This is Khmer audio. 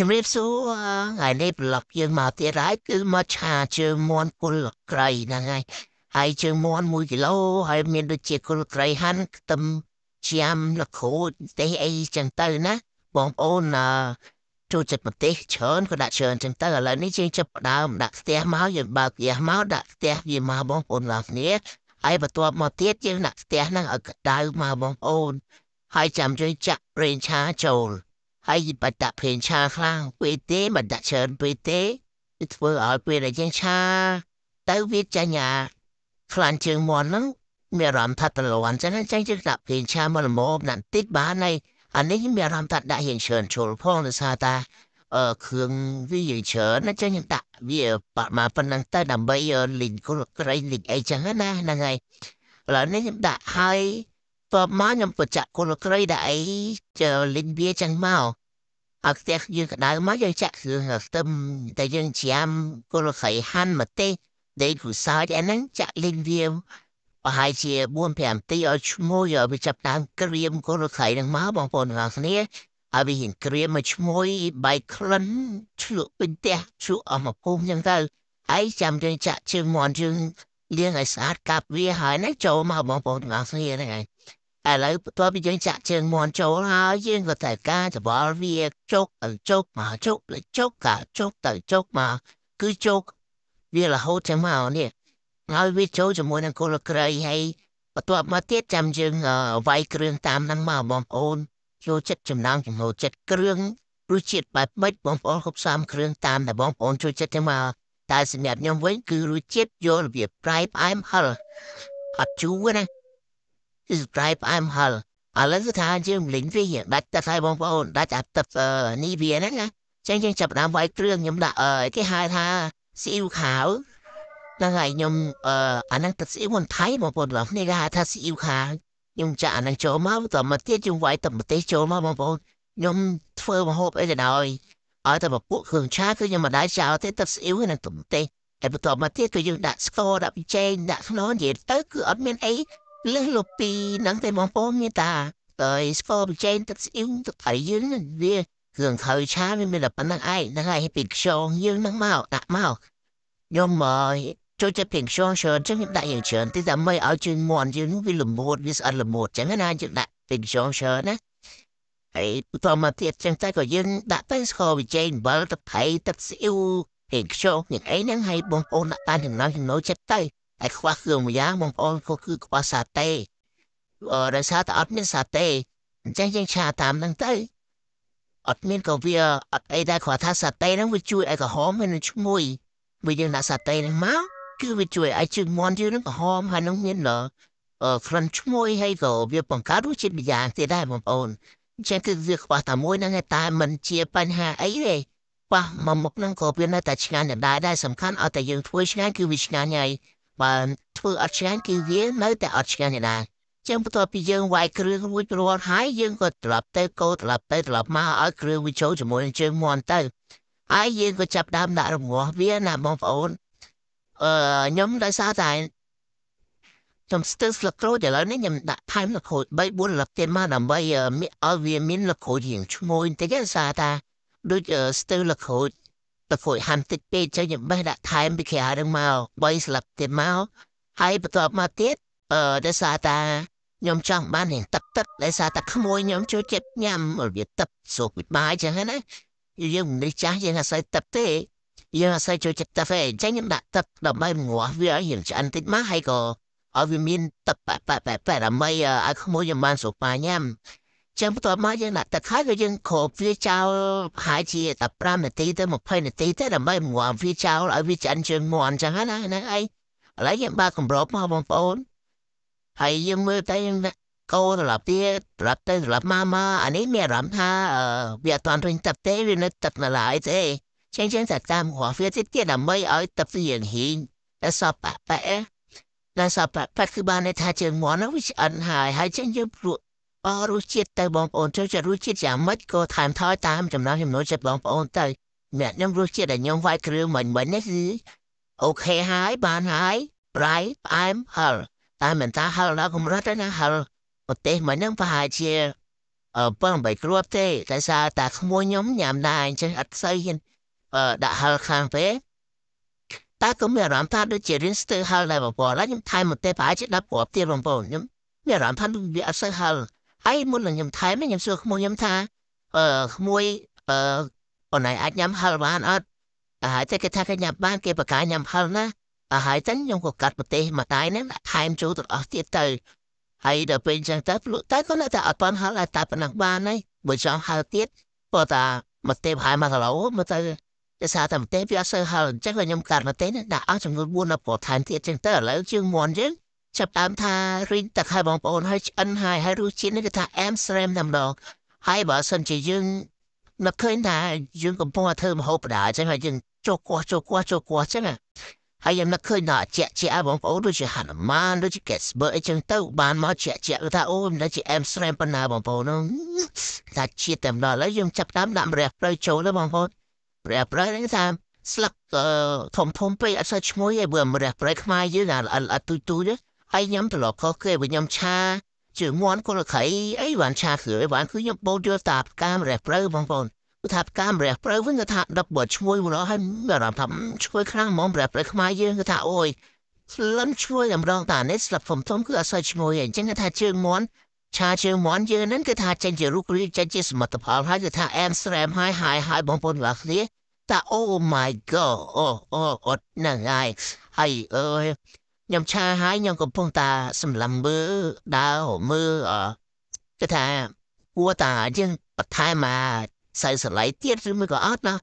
ជំរាបសួរថ្ងៃនេះប្លុកយើងមកទៀតហើយគឺមកឆាជើងមាន់គុលក្រៃហ្នឹងហើយហើយជើងមាន់1គីឡូ ហើយមានដូចជាគុលក្រៃហាន់ខ្ទឹមជាមលក្រូចទេអីចឹងទៅណាបងប្អូនអឺចូលចិត្តប្រទេសច្រើនក៏ដាក់ច្រើនចឹងទៅឥឡូវនេះយើងចាប់ផ្ដើមដាក់ខ្ទះមកយើងបើកខ្ទះមកដាក់ខ្ទះវាមកបងប្អូនបងប្អូនហើយបន្ទាប់មកទៀតយើងដាក់ខ្ទះហ្នឹងឲ្យក្តៅមកបងប្អូនហើយចាំយើងចាក់ប្រេងឆាចូលហើយបាត់ដាក់ពេញឆាខ្លាំងពេកទេបាត់ដាក់ច្រើនពេកទេវាធ្វើឲ្យពេលដែលយើងឆាទៅវាចាញ់អាខ្លាំងជាងមុនហ្នឹងមានអារម្មណ៍ថាតលាន់ចឹងចឹងជឹកដាក់ពេញឆាមកល្មមណាស់តិចបានហើយអានេះមានអារម្មណ៍ថាដាក់រៀងច្រើនជ្រុលផងដោយសារតាអឺគ្រឿងវាយើងច្រើនណាចឹងខ្ញុំដាក់វាប្រមាណប៉ុណ្ណឹងទៅដើម្បីលីងគុលក្រៃលីងអីចឹងណាហ្នឹងហើយឥឡូវនេះខ្ញុំដាក់ហើយប្រមាណខ្ញុំបញ្ចាក់គុលក្រៃដាក់អីចូលលីងវាចឹងមកឲ្យខ្ទះយើងក្តៅមកយើងចាក់គ្រឿងស្ទឹមតែយើងច្រាមគល់ស្រីហាន់ម្ទេសដេកគូសាច់អាហ្នឹងចាក់លីងវាប្រហែលជា4 5នាទីឲ្យឈ្ងុយឲ្យវាចាប់តាមក្រៀមគល់ស្រីហ្នឹងមកបងប្អូនទាំងអស់គ្នាឲ្យវាហ៊ានក្រៀមមកឈ្ងុយបែកក្លិនឈ្លក់ពេញផ្ទះឈ្លក់អស់មកពុំអញ្ចឹងទៅឯងចាំយើងចាក់ជើងមន់ជើងលាងឲ្យស្អាតកាប់វាហើយណាចូលមកបងប្អូនទាំងអស់គ្នាហ្នឹងឯងឥឡូវបន្ទាប់ពីយើងចាក់ជើងមន់ចូលហើយយើងក៏ត្រូវការច្បល់វាជុកទៅជុកមកជុកទៅជុកក៏ជុកទៅជុកមកគឺជុកវារហូតចាំមកនេះហើយវាចូលជាមួយនឹងគល់ក្រៃហើយបន្ទាប់មកទៀតចាំយើងវាយគ្រឿងតាមនឹងមកបងប្អូនចូលចិត្តចំណងចំណូលចិត្តគ្រឿងរសជាតិបែបម៉េចបងប្អូនគ្រប់សាមគ្រឿងតាមដែលបងប្អូនចូលចិត្តទេមកតែសម្រាប់ខ្ញុំវិញគឺរសជាតិយករបៀបប្រៃផ្អែមហឹរអត់ជូរណាស្ត្រៃផ្អែមហឹរឥឡូវគឺថាយើងលេងវាដាច់ទឹកហើយបងប្អូនដាច់អាទឹកនេះវាហ្នឹងណាចឹងយើងចាប់ដើមវាយគ្រឿងខ្ញុំដាក់គេហៅថាស៊ីអ៊ូខៅហ្នឹងហើយខ្ញុំអឺអាហ្នឹងទឹកស៊ីអ៊ូថៃបងប្អូនបងនេះគេហៅថាស៊ីអ៊ូខៅខ្ញុំចាក់អាហ្នឹងចូលមកតមកទៀតយើងវាយទឹកប្រទេសចូលមកបងប្អូនខ្ញុំធ្វើម្ហូបអីទៅដល់ឲ្យតែពពួកគ្រឿងឆាគឺខ្ញុំមិនដែរចោលទេទឹកស្អ៊ីវនឹងទំទេហើយបន្ទាប់មកទៀតគឺយើងដាក់ស្ករដាក់ប៊ីចេងដាក់ខ្នុរនិយាយទៅគឺអត់មានអីលើសលុបពីនឹងទេបងប្អូនមេតាតែស្ពតចេញទឹកស្អ៊ីងទឹកអីយើងវាគ្រឿងខៅឆាវាមានតែប៉ុណ្្នឹងឯងហ្នឹងហើយពីខ្យងយើងហ្នឹងមកដាក់មកខ្ញុំមកចូលចិត្តពីខ្យងច្រើនចឹងខ្ញុំដាក់យ៉ាងច្រើនទីតែមិនឲ្យជើងមន់យើងវាល្មួតវាស្អិតល្មួតចឹងណាយើងដាក់ពីខ្យងច្រើនណាហើយបន្តមកទៀតចឹងតែក៏យើងដាក់ទៅស្ករវិជ័យអំបិលទឹកប្រៃទឹកស្អ៊ីវពីខ្យងយ៉ាងអីហ្នឹងហើយបងប្អូនដាក់តាមចំណងចំណូលចិត្តទៅហើយខ្វះគ្រឿងម្យ៉ាងបងប្អូនគឺខ្វះសាតេដោយសារតែអត់មានសាតេអញ្ចឹងយើងឆាតាមហ្នឹងទៅអត់មានក៏វាអត់អីដែរគ្រាន់ថាសាតេហ្នឹងវាជួយឲ្យក្រហមមានឈ្ងុយបើយើងដាក់សាតេហ្នឹងមកគឺវាជួយឲ្យជើងមាន់យើងហ្នឹងក្រហមហើយនឹងមានអឺក្លិនឈ្ងុយហើយក៏វាបង្កើតរសជាតិម្យ៉ាងទៀតដែរបងប្អូនអញ្ចឹងគឺវាខ្វះតែមួយហ្នឹងតែมันជាបញ្ហាអីទេប៉ះមកមុខហ្នឹងក៏វានៅតែឆ្ងាញ់ដដែលដែរសំខាន់ឲ្យតែយើងធ្វើឆ្ងាញ់គឺវាឆ្ងាញ់ហើយបើធ្វើអត់ឆ្ងាញ់គឺវានៅតែអត់ឆ្ងាញ់ឯណាចឹងបន្ទាប់ពីយើងវាយគ្រឿងរួចរាល់ហើយយើងក៏ត្រឡប់ទៅកូរត្រឡប់ទៅត្រឡប់មកឲ្យគ្រឿងវាចូលជាមួយនឹងជើងមាន់ទៅហើយយើងក៏ចាប់ដើមដាក់រងាស់វាណាបងប្អូនអឺខ្ញុំដោយសារតែខ្ញុំស្ទើរស្លឹកក្រូចឥឡូវនេះខ្ញុំដាក់ថែមស្លឹកក្រូច3 4លឹកទៀតមកដើម្បីឲ្យវាមានស្លឹកក្រូចរៀងឈ្ងុយបន្តិចឯងសារថាដូចស្ទើរស្លឹកក្រូចប្រភួយហាំតិចពេកចឹងខ្ញុំបេះដាក់ថែមពីក្រៅនឹងមក3ស្លាបទៀតមកហើយបន្ទាប់មកទៀតអឺដោយសារតាខ្ញុំចង់បានរៀងទឹកទឹកដោយសារតាក្មួយខ្ញុំចូលចិត្តញ៉ាំរបៀបទឹកសូបពីបាយចឹងណាយើងមិនចាស់យើងអាស្រ័យទឹកទេយើងអាស្រ័យចូលចិត្តទឹកទេចឹងខ្ញុំដាក់ទឹកដើម្បីងាស់វាឲ្យរៀងឆ្អិនតិចមកហើយក៏ឲ្យវាមានទឹកប៉ប៉ប៉ប៉ដើម្បីឲ្យក្មួយខ្ញុំបានសូបបាយញ៉ាំចឹងបន្ទាប់មកយើងដាក់ទឹកហើយក៏យើងគ្របវាចោលប្រហែលជា15នាទីទៅ20នាទីទៅដើម្បីងំវាចោលឲ្យវាឆ្អិនជើងមាន់ចឹងណាហ្នឹងឯងឥឡូវយើងបើកម្របមកបងប្អូនហើយយើងមើលតែយើងកោត្រឡប់ទៀតត្រឡប់ទៅត្រឡប់មកមកអានេះមានអារម្មណ៍ថាវាអត់ទាន់ពេញទឹកទេវានៅទឹកនៅឡើយទេចឹងចឹងតែតាមគ្រាប់វាទៀតទៀតដើម្បីឲ្យទឹកវាយើងហ៊ីងតែសពប៉ប៉តែសពប៉ប៉គឺបានន័យថាជើងមាន់នោះវាឆ្អិនហើយហើយចឹងយើងព្រក់អររសជាតិទៅបងប្អូនចូលចិត្តរសជាតិយ៉ាងម៉េចក៏ថែមថយតាមចំណង់ចំណូលចិត្តបងប្អូនទៅអ្នកខ្ញុំរសជាតិដែលខ្ញុំវាយគ្រឿងមិញមិញនេះគឺអូខេហើយបានហើយប្រៃផ្អែមហឹរតែមិនថាហឹរដល់កម្រិតទេណាហឹរប្រទេសមិញហ្នឹងប្រហែលជាអឺប៉ុន្តែគ្រាប់ទេតែសារតាក្មួយខ្ញុំញ៉ាំដែរអញ្ចឹងអត់ស្អីហ៊ានអឺដាក់ហឹរខាងពេកតែក៏មានអារម្មណ៍ថាដូចជារៀនស្ទើរហឹរដែរបងប្អូនហើយខ្ញុំថែមប្រទេសប្រហែលជា10គ្រាប់ទៀតបងប្អូនខ្ញុំមានអារម្មណ៍ថាវាអត់សូវហឹរអីមុននឹងខ្ញុំថែមខ្ញុំសួរក្មួយខ្ញុំថាអឺក្មួយអឺអូនឯងអាចញ៉ាំហឹលបានអត់អាហើយតែគេថាគេញ៉ាំបានគេបកាយញ៉ាំហឹលណាអាហើយតែខ្ញុំក៏កាត់ប្រទេសមួយដៃហ្នឹងថែមចូលទាំងអស់ទៀតទៅហើយដល់ពេលអញ្ចឹងទៅលក់តែក៏នៅតែអត់បានហឹលតែប៉ុណ្ណឹងបានហើយបើចង់ហឹលទៀតព្រោះតាមកទេប្រហែល1គីឡូមកទៅដោយសារតែប្រទេសវាអត់សូវហឹលអញ្ចឹងខ្ញុំកាត់ប្រទេសដាក់អស់ចំនួន4ដល់ប្រថែមទៀតអញ្ចឹងទៅឥឡូវជើងមន់យើងចាប់តាមថារីងទឹកឲ្យបងប្អូនឲ្យឆ្អិនហើយហើយរសជាតិនេះគេថាអែមស្រែមតែម្ដងហើយបើសិនជាយើងនឹកឃើញថាយើងកំពុងតែធ្វើម្ហូបបដាអញ្ចឹងហើយយើងចុះគោះចុះគោះចុះគោះអញ្ចឹងហើយយើងនឹកឃើញថាជាក់ជាក់ឲ្យបងប្អូនដូចជាហនុមានដូចជាកេសបឺអញ្ចឹងទៅបានមកជាក់ជាក់ថាអូមិនដឹងជាអែមស្រែមប៉ុណ្ណាបងប្អូនថាជាតិតែម្ដងឥឡូវយើងចាប់តាមដាក់ម្រះព្រៅចូលទៅបងប្អូនម្រះព្រៅហ្នឹងថាស្លឹកធំធំពេកអត់សូវឈ្ងុយឯងបើម្រះព្រៃខ្មែរយើងអាល្អិតទុយទុយហើយខ្ញុំប្រឡប់ខុសគេវិញខ្ញុំឆាជើងមាន់គល់ក្រៃអីបានឆាគ្រឿបានគឺខ្ញុំបោយល់តាផ្កាមរះប្រៅបងប្អូនគឺថាផ្កាមរះប្រៅវិញគឺថាដប់បើឈ្មោះមកដល់ហើយមានអារម្មណ៍ថាឈ្មោះខ្លាំងហ្មងរះប្រៅខ្មែរយើងគឺថាអូយស្លឹមឈ្មោះតម្រងតានេះស្លាប់ខ្ញុំធំគឺអត់សូវឈ្មោះឯងចឹងគឺថាជើងមាន់ឆាជើងមាន់យើងហ្នឹងគឺថាចេញជារូបរាងចេញជាសមិទ្ធផលហើយគឺថាអែមស្រែមហើយហើយហើយបងប្អូនទាំងអស់គ្នាតា oh my god អូអូអត់ណងហើយហើយអើយខ្ញុំឆាហើយខ្ញុំកំពុងតែសម្លឹងមើលដើរមើលគេថាគួរតែយើងបន្ថែមមកសៅសលៃទៀតឬមួយក៏អត់ណា